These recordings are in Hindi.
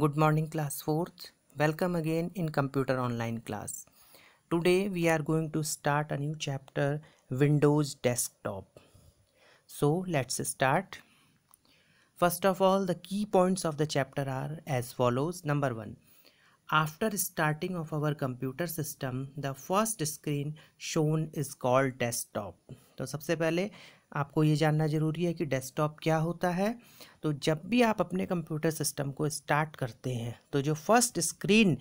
Good morning class 4th. Welcome again in computer online class. Today we are going to start a new chapter Windows desktop. So let's start. First of all the key points of the chapter are as follows. Number 1 After starting of our computer system, the first screen shown is called desktop. तो सबसे पहले आपको ये जानना ज़रूरी है कि डेस्कटॉप क्या होता है तो जब भी आप अपने कंप्यूटर सिस्टम को स्टार्ट करते हैं तो जो फर्स्ट स्क्रीन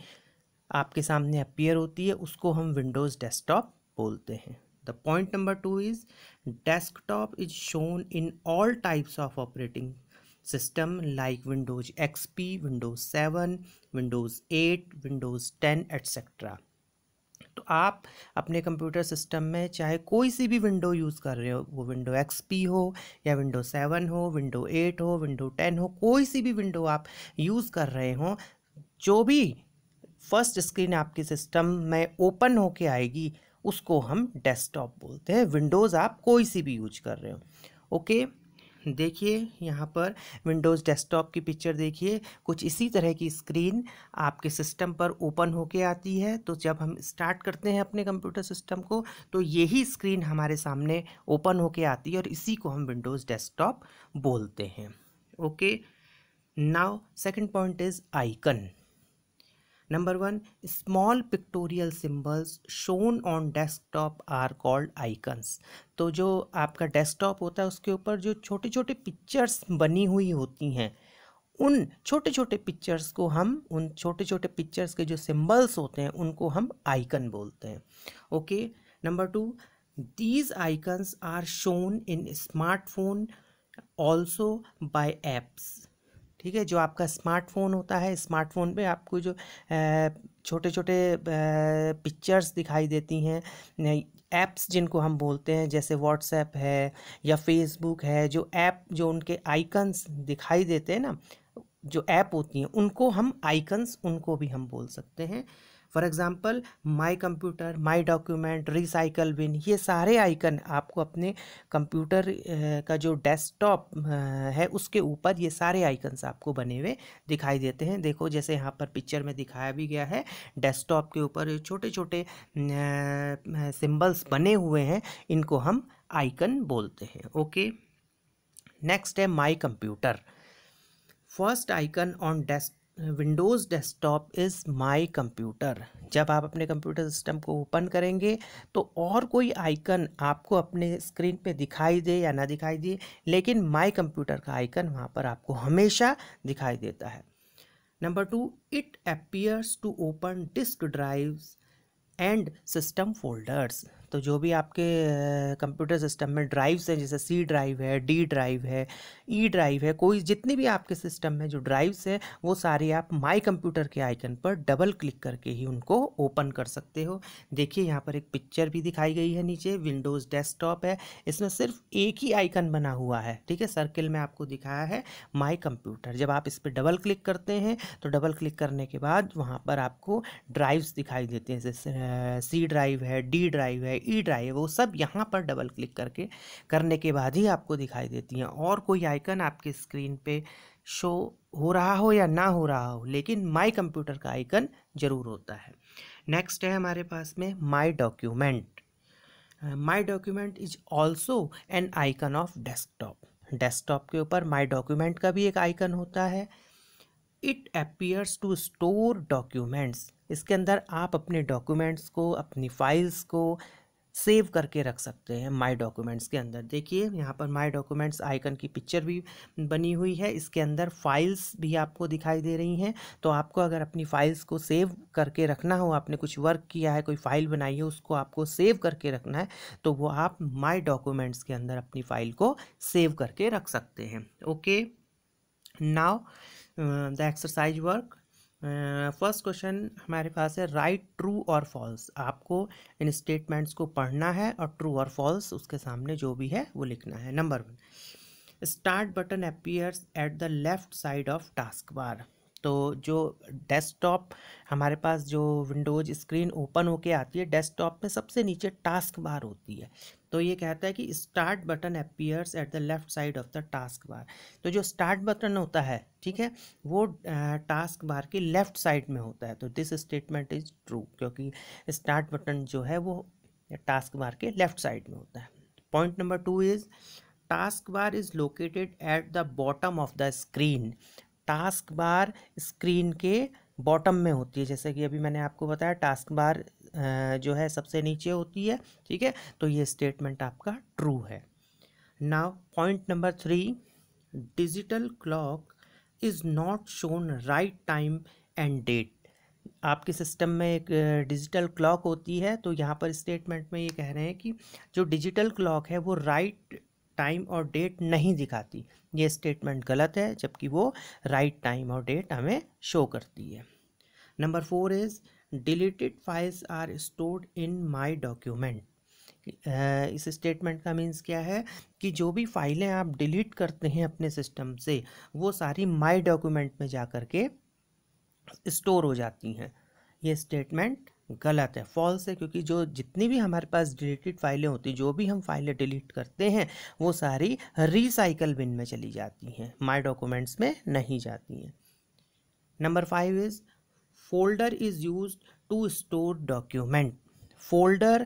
आपके सामने अपीयर होती है उसको हम विंडोज़ डेस्कटॉप बोलते हैं the point number two is desktop is shown in all types of operating like Windows X P Windows seven Windows eight Windows ten etcetera तो आप अपने कंप्यूटर सिस्टम में चाहे कोई सी भी विंडो यूज़ कर रहे हो वो विंडो एक्सपी हो या विंडो सेवन हो विंडो एट हो विंडो टेन हो कोई सी भी विंडो आप यूज़ कर रहे हो जो भी फर्स्ट स्क्रीन आपके सिस्टम में ओपन होके आएगी उसको हम डेस्कटॉप बोलते हैं विंडोज़ आप कोई सी भी यूज कर रहे हो ओके okay? देखिए यहाँ पर विंडोज़ डेस्कटॉप की पिक्चर देखिए कुछ इसी तरह की स्क्रीन आपके सिस्टम पर ओपन होके आती है तो जब हम स्टार्ट करते हैं अपने कंप्यूटर सिस्टम को तो यही स्क्रीन हमारे सामने ओपन होके आती है और इसी को हम विंडोज़ डेस्कटॉप बोलते हैं okay now second point is icon number one small pictorial symbols shown on desktop are called icons तो जो आपका डेस्कटॉप होता है उसके ऊपर जो छोटे छोटे पिक्चर्स बनी हुई होती हैं उन छोटे छोटे पिक्चर्स को हम उन छोटे छोटे पिक्चर्स के जो सिंबल्स होते हैं उनको हम आइकन बोलते हैं okay number two these icons are shown in smartphone also by apps ठीक है जो आपका स्मार्टफोन होता है स्मार्टफोन पे आपको जो छोटे छोटे पिक्चर्स दिखाई देती हैं ऐप्स जिनको हम बोलते हैं जैसे व्हाट्सएप है या फेसबुक है जो ऐप जो उनके आइकन्स दिखाई देते हैं ना जो ऐप होती हैं उनको हम आइकन्स उनको भी हम बोल सकते हैं for example my computer my document recycle bin ये सारे आइकन आपको अपने कंप्यूटर का जो डेस्कटॉप है उसके ऊपर ये सारे आइकन्स आपको बने हुए दिखाई देते हैं देखो जैसे यहाँ पर पिक्चर में दिखाया भी गया है डेस्कटॉप के ऊपर छोटे छोटे सिम्बल्स बने हुए हैं इनको हम आइकन बोलते हैं ओके नेक्स्ट है my computer first icon on desk Windows desktop is my computer जब आप अपने कंप्यूटर सिस्टम को ओपन करेंगे तो और कोई आइकन आपको अपने स्क्रीन पे दिखाई दे या ना दिखाई दे लेकिन माई कंप्यूटर का आइकन वहाँ पर आपको हमेशा दिखाई देता है number two it appears to open disk drives and system folders तो जो भी आपके कंप्यूटर सिस्टम में ड्राइव्स हैं जैसे सी ड्राइव है डी ड्राइव है ई ड्राइव है कोई जितनी भी आपके सिस्टम में जो ड्राइव्स हैं वो सारी आप माई कंप्यूटर के आइकन पर डबल क्लिक करके ही उनको ओपन कर सकते हो देखिए यहाँ पर एक पिक्चर भी दिखाई गई है नीचे विंडोज़ डेस्कटॉप है इसमें सिर्फ एक ही आइकन बना हुआ है ठीक है सर्किल में आपको दिखाया है माई कंप्यूटर जब आप इस पर डबल क्लिक करते हैं तो डबल क्लिक करने के बाद वहाँ पर आपको ड्राइव्स दिखाई देते हैं जैसे सी ड्राइव है डी ड्राइव है ई ड्राइव वो सब यहाँ पर डबल क्लिक करके करने के बाद ही आपको दिखाई देती हैं और कोई आइकन आपके स्क्रीन पे शो हो रहा हो या ना हो रहा हो लेकिन माई कंप्यूटर का आइकन ज़रूर होता है नेक्स्ट है हमारे पास में my document my document is also an icon of desktop desktop के ऊपर माई डॉक्यूमेंट का भी एक आइकन होता है it appears to store documents इसके अंदर आप अपने डॉक्यूमेंट्स को अपनी फाइल्स को सेव करके रख सकते हैं माई डॉक्यूमेंट्स के अंदर देखिए यहाँ पर माई डॉक्यूमेंट्स आइकन की पिक्चर भी बनी हुई है इसके अंदर फाइल्स भी आपको दिखाई दे रही हैं तो आपको अगर अपनी फाइल्स को सेव करके रखना हो आपने कुछ वर्क किया है कोई फाइल बनाई है उसको आपको सेव करके रखना है तो वो आप माई डॉक्यूमेंट्स के अंदर अपनी फाइल को सेव करके रख सकते हैं okay now the exercise work first question हमारे पास है राइट ट्रू और फॉल्स आपको इन स्टेटमेंट्स को पढ़ना है और ट्रू और फॉल्स उसके सामने जो भी है वो लिखना है number one start button appears at the left side of task bar तो जो डेस्कटॉप हमारे पास जो विंडोज स्क्रीन ओपन होके आती है डेस्कटॉप में सबसे नीचे टास्क बार होती है तो ये कहता है कि start button appears at the left side of the task bar तो जो स्टार्ट बटन होता है ठीक है वो टास्क बार के लेफ्ट साइड में होता है तो दिस स्टेटमेंट इज़ ट्रू क्योंकि स्टार्ट बटन जो है वो टास्क बार के लेफ्ट साइड में होता है point number two is task bar is located at the bottom of the screen task bar screen के बॉटम में होती है जैसे कि अभी मैंने आपको बताया टास्क बार जो है सबसे नीचे होती है ठीक है तो ये स्टेटमेंट आपका ट्रू है now point number three digital clock is not shown right time and date आपके सिस्टम में एक डिजिटल क्लॉक होती है तो यहाँ पर स्टेटमेंट में ये कह रहे हैं कि जो डिजिटल क्लॉक है वो राइट right टाइम और डेट नहीं दिखाती ये स्टेटमेंट गलत है जबकि वो राइट टाइम और डेट हमें शो करती है number four is deleted files are stored in my document इस स्टेटमेंट का मीन्स क्या है कि जो भी फाइलें आप डिलीट करते हैं अपने सिस्टम से वो सारी माई डॉक्यूमेंट में जा कर के स्टोर हो जाती हैं ये स्टेटमेंट गलत है फॉल्स है क्योंकि जो जितनी भी हमारे पास डिलीटेड फाइलें होती जो भी हम फाइलें डिलीट करते हैं वो सारी रिसाइकल बिन में चली जाती हैं माई डॉक्यूमेंट्स में नहीं जाती हैं number five is folder is use to store document folder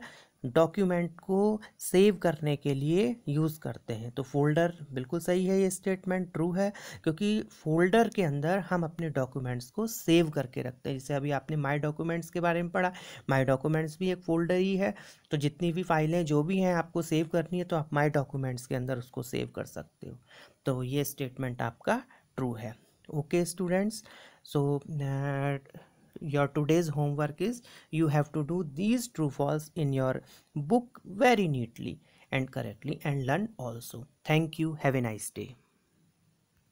document को सेव करने के लिए यूज़ करते हैं तो फोल्डर बिल्कुल सही है ये स्टेटमेंट ट्रू है क्योंकि फोल्डर के अंदर हम अपने डॉक्यूमेंट्स को सेव करके रखते हैं जैसे अभी आपने माई डॉक्यूमेंट्स के बारे में पढ़ा माई डॉक्यूमेंट्स भी एक फोल्डर ही है तो जितनी भी फाइलें जो भी हैं आपको सेव करनी है तो आप माई डॉक्यूमेंट्स के अंदर उसको सेव कर सकते हो तो ये स्टेटमेंट आपका ट्रू है okay students so your today's homework is you have to do these true false in your book very neatly and correctly and learn also thank you have a nice day